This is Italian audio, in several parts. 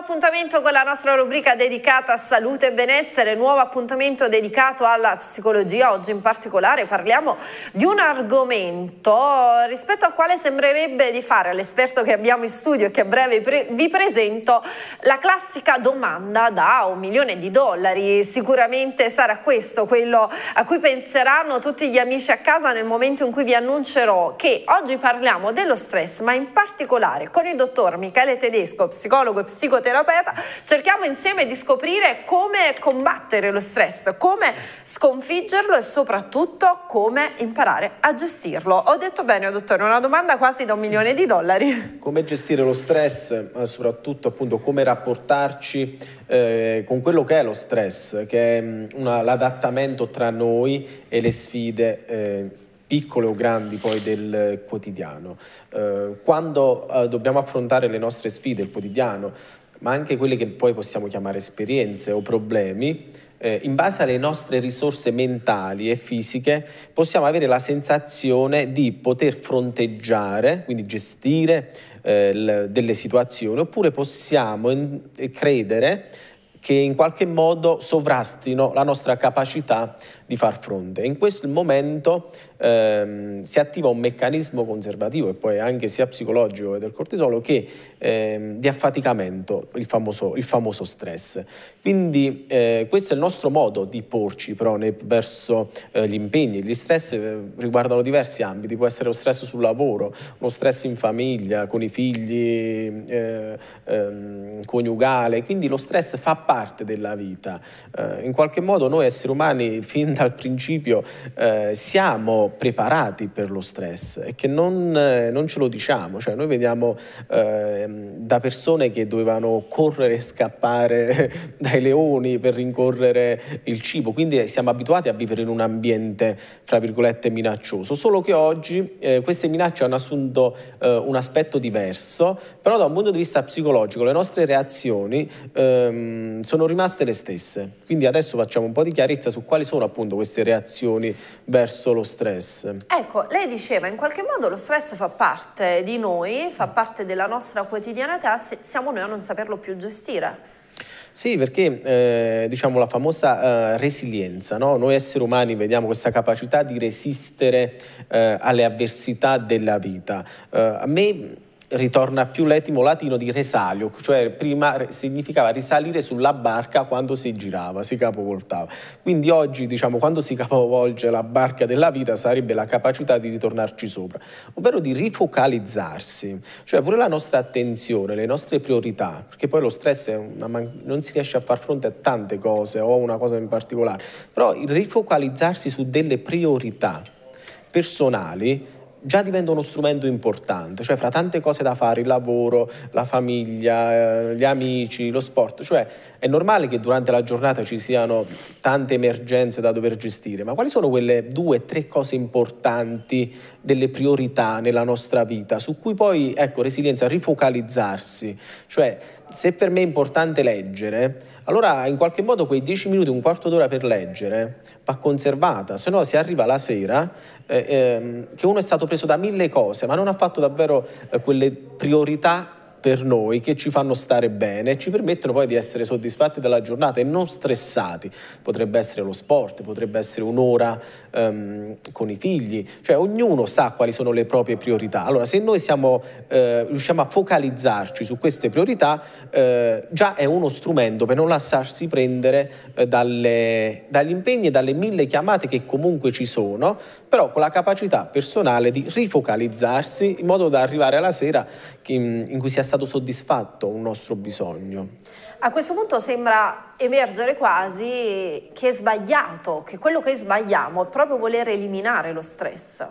appuntamento con la nostra rubrica dedicata a salute e benessere, nuovo appuntamento dedicato alla psicologia. Oggi in particolare parliamo di un argomento rispetto al quale sembrerebbe di fare all'esperto che abbiamo in studio e che a breve pre vi presento la classica domanda da un milione di dollari. Sicuramente sarà questo quello a cui penseranno tutti gli amici a casa nel momento in cui vi annuncerò che oggi parliamo dello stress, ma in particolare con il dottor Michele Tedesco, psicologo e psicoterapeuta psicoterapeuta, cerchiamo insieme di scoprire come combattere lo stress, come sconfiggerlo e soprattutto come imparare a gestirlo. Ho detto bene, dottore, una domanda quasi da un milione di dollari. Come gestire lo stress, ma soprattutto appunto come rapportarci eh, con quello che è lo stress, che è mm, l'adattamento tra noi e le sfide. Eh, piccole o grandi poi del quotidiano. Eh, quando eh, dobbiamo affrontare le nostre sfide, il quotidiano, ma anche quelle che poi possiamo chiamare esperienze o problemi, eh, in base alle nostre risorse mentali e fisiche, possiamo avere la sensazione di poter fronteggiare, quindi gestire eh, l- delle situazioni, oppure possiamo in- eh, credere che in qualche modo sovrastino la nostra capacità di far fronte. In questo momento ehm, si attiva un meccanismo conservativo e poi anche sia psicologico del cortisolo che ehm, di affaticamento, il famoso, il famoso stress. Quindi eh, questo è il nostro modo di porci però ne, verso eh, gli impegni. Gli stress eh, riguardano diversi ambiti, può essere lo stress sul lavoro, lo stress in famiglia, con i figli, eh, ehm, coniugale, quindi lo stress fa parte parte della vita. Eh, in qualche modo noi esseri umani fin dal principio eh, siamo preparati per lo stress e che non, eh, non ce lo diciamo, cioè noi veniamo ehm, da persone che dovevano correre e scappare dai leoni per rincorrere il cibo, quindi eh, siamo abituati a vivere in un ambiente, fra virgolette, minaccioso, solo che oggi eh, queste minacce hanno assunto eh, un aspetto diverso, però da un punto di vista psicologico le nostre reazioni ehm, sono rimaste le stesse. Quindi adesso facciamo un po' di chiarezza su quali sono appunto queste reazioni verso lo stress. Ecco, lei diceva in qualche modo lo stress fa parte di noi, fa parte della nostra quotidianità, siamo noi a non saperlo più gestire. Sì, perché eh, diciamo la famosa eh, resilienza, no? noi esseri umani vediamo questa capacità di resistere eh, alle avversità della vita. Eh, a me ritorna più l'etimo latino di resalio, cioè prima significava risalire sulla barca quando si girava, si capovoltava. Quindi oggi, diciamo, quando si capovolge la barca della vita sarebbe la capacità di ritornarci sopra, ovvero di rifocalizzarsi, cioè pure la nostra attenzione, le nostre priorità, perché poi lo stress è una man- non si riesce a far fronte a tante cose o una cosa in particolare, però il rifocalizzarsi su delle priorità personali già diventa uno strumento importante, cioè fra tante cose da fare, il lavoro, la famiglia, eh, gli amici, lo sport, cioè è normale che durante la giornata ci siano tante emergenze da dover gestire, ma quali sono quelle due, tre cose importanti delle priorità nella nostra vita su cui poi, ecco, resilienza, rifocalizzarsi, cioè se per me è importante leggere, allora in qualche modo quei dieci minuti, un quarto d'ora per leggere va conservata, se no si arriva la sera eh, ehm, che uno è stato preso da mille cose, ma non ha fatto davvero eh, quelle priorità per noi che ci fanno stare bene e ci permettono poi di essere soddisfatti della giornata e non stressati. Potrebbe essere lo sport, potrebbe essere un'ora um, con i figli, cioè ognuno sa quali sono le proprie priorità. Allora se noi siamo, eh, riusciamo a focalizzarci su queste priorità, eh, già è uno strumento per non lasciarsi prendere eh, dalle, dagli impegni e dalle mille chiamate che comunque ci sono, però con la capacità personale di rifocalizzarsi in modo da arrivare alla sera in, in cui si è stato soddisfatto un nostro bisogno. A questo punto sembra emergere quasi che è sbagliato, che quello che sbagliamo è proprio voler eliminare lo stress.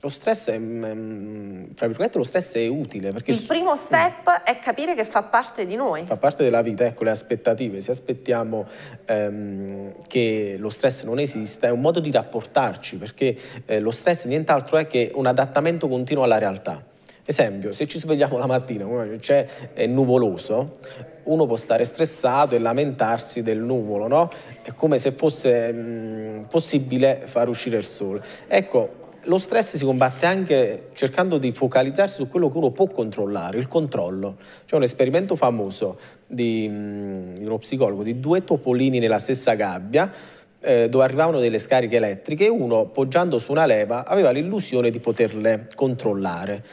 Lo stress, è, mm, mm, fra virgolette, lo stress è utile perché... Il primo mm. step è capire che fa parte di noi. Fa parte della vita, ecco, le aspettative. Se aspettiamo ehm, che lo stress non esista, è un modo di rapportarci perché eh, lo stress nient'altro è che un adattamento continuo alla realtà. Esempio, se ci svegliamo la mattina, cioè è nuvoloso, uno può stare stressato e lamentarsi del nuvolo, no? È come se fosse mh, mm, possibile far uscire il sole. Ecco, lo stress si combatte anche cercando di focalizzarsi su quello che uno può controllare, il controllo. C'è un esperimento famoso di, mm, di uno psicologo, di due topolini nella stessa gabbia, eh, dove arrivavano delle scariche elettriche e uno, poggiando su una leva, aveva l'illusione di poterle controllare.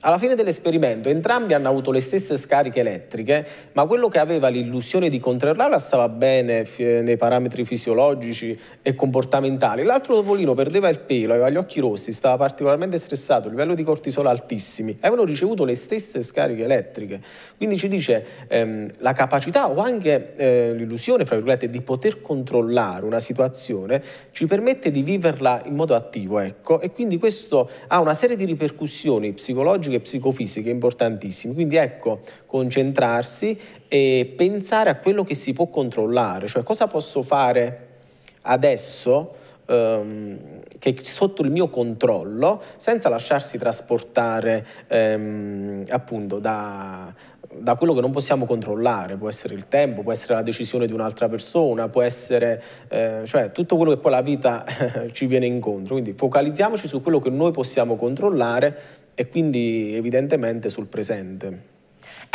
Alla fine dell'esperimento entrambi hanno avuto le stesse scariche elettriche, ma quello che aveva l'illusione di controllarla stava bene nei parametri fisiologici e comportamentali. L'altro topolino perdeva il pelo, aveva gli occhi rossi, stava particolarmente stressato, il livello di cortisolo altissimi. Avevano ricevuto le stesse scariche elettriche. Quindi ci dice ehm, la capacità o anche eh, l'illusione, fra virgolette, di poter controllare una situazione ci permette di viverla in modo attivo, ecco, e quindi questo ha una serie di ripercussioni psicologiche psicologiche e psicofisiche importantissime. Quindi ecco, concentrarsi e pensare a quello che si può controllare, cioè cosa posso fare adesso ehm, che sotto il mio controllo, senza lasciarsi trasportare ehm, appunto da, da quello che non possiamo controllare, può essere il tempo, può essere la decisione di un'altra persona, può essere eh, cioè tutto quello che poi la vita ci viene incontro. Quindi focalizziamoci su quello che noi possiamo controllare e quindi evidentemente sul presente.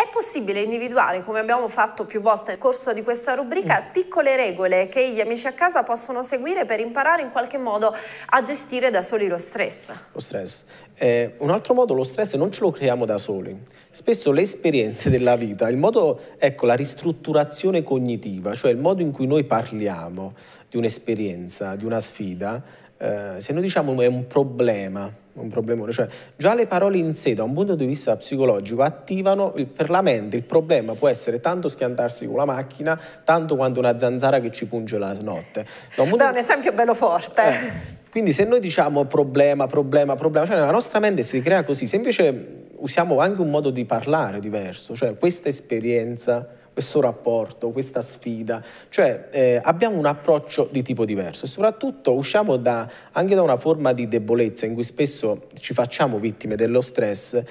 È possibile individuare, come abbiamo fatto più volte nel corso di questa rubrica, mm. piccole regole che gli amici a casa possono seguire per imparare in qualche modo a gestire da soli lo stress? Lo stress. Eh, un altro modo, lo stress non ce lo creiamo da soli. Spesso le esperienze della vita, il modo, ecco, la ristrutturazione cognitiva, cioè il modo in cui noi parliamo di un'esperienza, di una sfida, eh, se noi diciamo è un problema, un problemone, cioè già le parole in sé da un punto di vista psicologico attivano il, per la mente il problema può essere tanto schiantarsi con la macchina tanto quanto una zanzara che ci punge la notte. Da un, Beh, di... un esempio bello forte. Eh, quindi se noi diciamo problema, problema, problema, cioè la nostra mente si crea così, se invece usiamo anche un modo di parlare diverso, cioè questa esperienza, questo rapporto, questa sfida, cioè eh, abbiamo un approccio di tipo diverso e soprattutto usciamo da, anche da una forma di debolezza in cui spesso ci facciamo vittime dello stress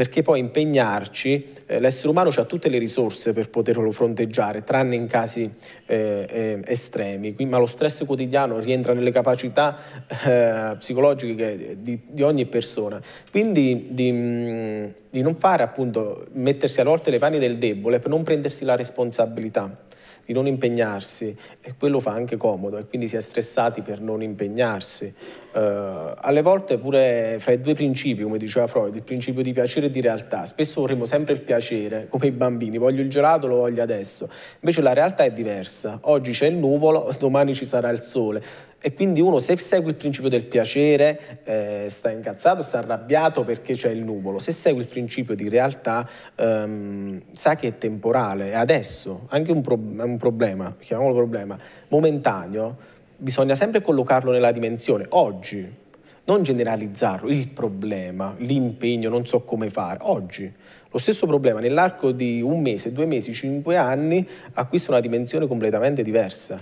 perché poi impegnarci, eh, l'essere umano ha tutte le risorse per poterlo fronteggiare, tranne in casi eh, eh estremi, Quindi, ma lo stress quotidiano rientra nelle capacità eh, psicologiche di, di, ogni persona. Quindi di, mm, di non fare appunto, mettersi a volte le panni del debole per non prendersi la responsabilità di non impegnarsi e quello fa anche comodo e quindi si è stressati per non impegnarsi Uh, alle volte pure fra i due principi, come diceva Freud, il principio di piacere e di realtà, spesso vorremmo sempre il piacere, come i bambini, voglio il gelato, lo voglio adesso, invece la realtà è diversa, oggi c'è il nuvolo, domani ci sarà il sole e quindi uno se segue il principio del piacere eh, sta incazzato, sta arrabbiato perché c'è il nuvolo, se segue il principio di realtà ehm, sa che è temporale, è adesso, anche un, pro- un problema, chiamiamolo problema, momentaneo bisogna sempre collocarlo nella dimensione oggi, non generalizzarlo, il problema, l'impegno, non so come fare, oggi. Lo stesso problema nell'arco di un mese, due mesi, cinque anni acquista una dimensione completamente diversa.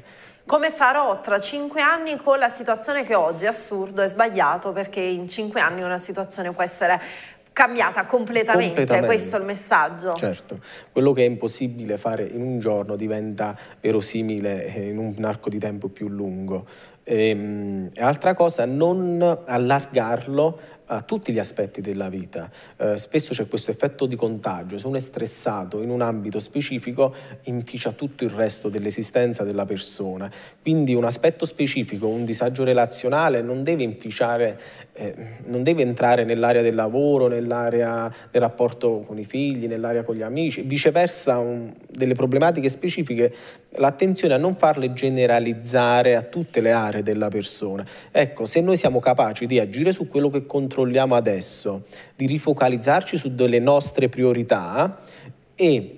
Come farò tra cinque anni con la situazione che oggi è assurdo, è sbagliato, perché in cinque anni una situazione può essere cambiata completamente. completamente. Questo è il messaggio. Certo, quello che è impossibile fare in un giorno diventa verosimile in un arco di tempo più lungo. E, ehm, altra cosa, non allargarlo a tutti gli aspetti della vita. Eh, spesso c'è questo effetto di contagio, se uno è stressato in un ambito specifico inficia tutto il resto dell'esistenza della persona, quindi un aspetto specifico, un disagio relazionale non deve inficiare, eh, non deve entrare nell'area del lavoro, nell'area del rapporto con i figli, nell'area con gli amici, viceversa un, delle problematiche specifiche, l'attenzione a non farle generalizzare a tutte le aree familiare della persona. Ecco, se noi siamo capaci di agire su quello che controlliamo adesso, di rifocalizzarci su delle nostre priorità e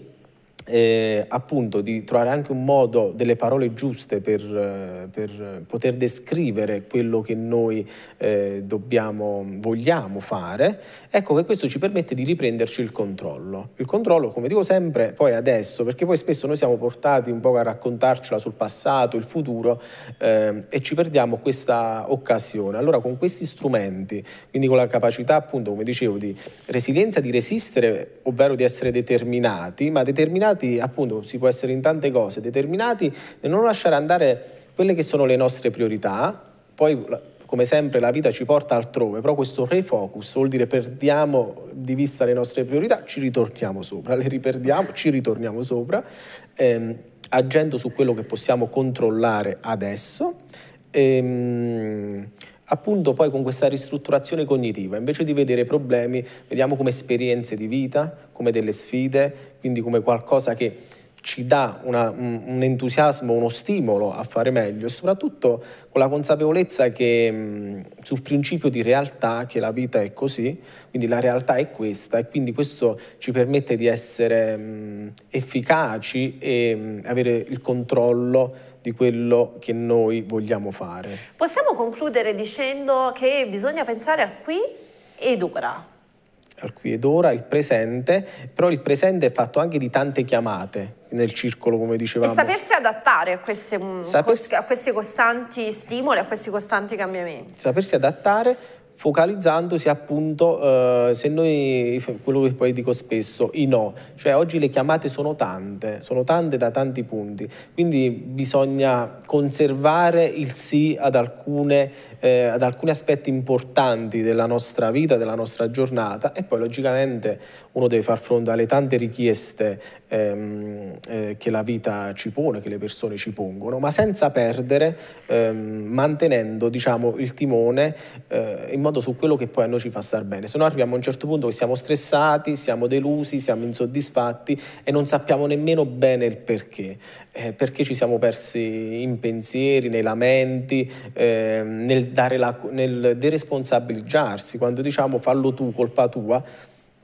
eh, appunto di trovare anche un modo, delle parole giuste per, eh, per poter descrivere quello che noi eh, dobbiamo, vogliamo fare, ecco che questo ci permette di riprenderci il controllo. Il controllo, come dico sempre, poi adesso, perché poi spesso noi siamo portati un po' a raccontarcela sul passato, il futuro eh, e ci perdiamo questa occasione. Allora con questi strumenti, quindi con la capacità appunto, come dicevo, di resilienza, di resistere, ovvero di essere determinati, ma determinati determinati, appunto si può essere in tante cose, determinati e non lasciare andare quelle che sono le nostre priorità, poi come sempre la vita ci porta altrove, però questo refocus vuol dire perdiamo di vista le nostre priorità, ci ritorniamo sopra, le riperdiamo, ci ritorniamo sopra, ehm, agendo su quello che possiamo controllare adesso. Ehm, appunto poi con questa ristrutturazione cognitiva, invece di vedere problemi, vediamo come esperienze di vita, come delle sfide, quindi come qualcosa che ci dà una, un entusiasmo, uno stimolo a fare meglio e soprattutto con la consapevolezza che mm, sul principio di realtà, che la vita è così, quindi la realtà è questa e quindi questo ci permette di essere mm, efficaci e mm, avere il controllo di quello che noi vogliamo fare. Possiamo concludere dicendo che bisogna pensare al qui ed ora. Al qui ed ora, il presente, però il presente è fatto anche di tante chiamate nel circolo, come dicevamo. E sapersi adattare a, queste, mm, sapersi, a questi costanti stimoli, a questi costanti cambiamenti. Sapersi adattare focalizzandosi appunto, eh, se noi, quello che poi dico spesso, i no, cioè oggi le chiamate sono tante, sono tante da tanti punti, quindi bisogna conservare il sì ad, alcune, eh, ad alcuni aspetti importanti della nostra vita, della nostra giornata e poi logicamente uno deve far fronte alle tante richieste ehm, eh, che la vita ci pone, che le persone ci pongono, ma senza perdere, ehm, mantenendo diciamo, il timone eh, in modo su quello che poi a noi ci fa star bene. Se no arriviamo a un certo punto che siamo stressati, siamo delusi, siamo insoddisfatti e non sappiamo nemmeno bene il perché, eh, perché ci siamo persi in pensieri, nei lamenti, ehm, nel, dare la, nel deresponsabilizzarsi, quando diciamo fallo tu, colpa tua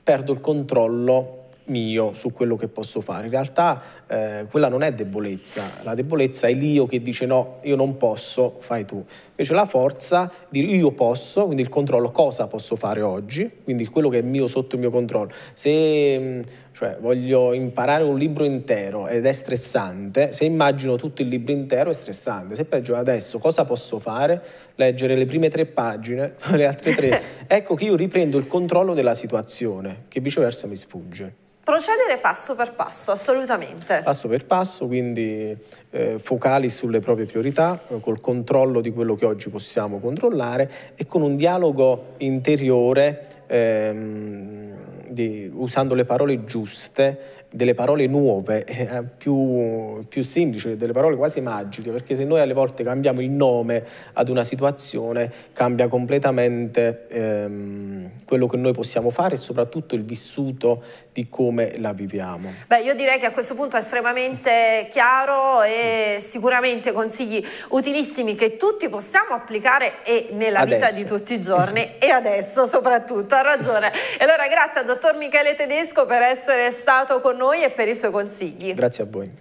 perdo il controllo mio su quello che posso fare. In realtà eh, quella non è debolezza, la debolezza è l'io che dice no, io non posso, fai tu. Invece la forza è dire io posso, quindi il controllo cosa posso fare oggi, quindi quello che è mio sotto il mio controllo. Se mm, cioè, voglio imparare un libro intero ed è stressante, se immagino tutto il libro intero è stressante, se peggio adesso cosa posso fare? leggere le prime tre pagine, le altre tre, ecco che io riprendo il controllo della situazione, che viceversa mi sfugge. Procedere passo per passo, assolutamente. Passo per passo, quindi eh, focali sulle proprie priorità, col controllo di quello che oggi possiamo controllare e con un dialogo interiore, ehm, di, usando le parole giuste, delle parole nuove, eh, più, più, semplici, delle parole quasi magiche, perché se noi alle volte cambiamo il nome ad una situazione, cambia completamente ehm, quello che noi possiamo fare e soprattutto il vissuto di come la viviamo. Beh, io direi che a questo punto è estremamente chiaro e sicuramente consigli utilissimi che tutti possiamo applicare e nella adesso. vita di tutti i giorni e adesso soprattutto, ha ragione. E allora grazie a dottor Michele Tedesco per essere stato con noi e per i suoi consigli. Grazie a voi.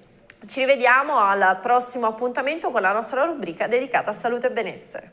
Ci rivediamo al prossimo appuntamento con la nostra rubrica dedicata a salute e benessere.